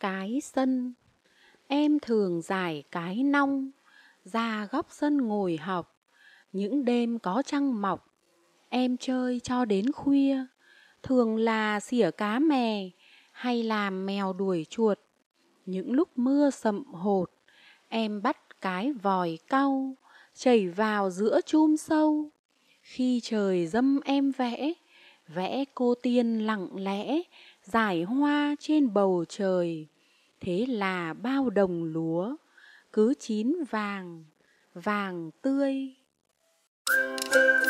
cái sân Em thường dài cái nong Ra góc sân ngồi học Những đêm có trăng mọc Em chơi cho đến khuya Thường là xỉa cá mè Hay làm mèo đuổi chuột Những lúc mưa sậm hột Em bắt cái vòi cau Chảy vào giữa chum sâu Khi trời dâm em vẽ Vẽ cô tiên lặng lẽ giải hoa trên bầu trời thế là bao đồng lúa cứ chín vàng vàng tươi Thank you.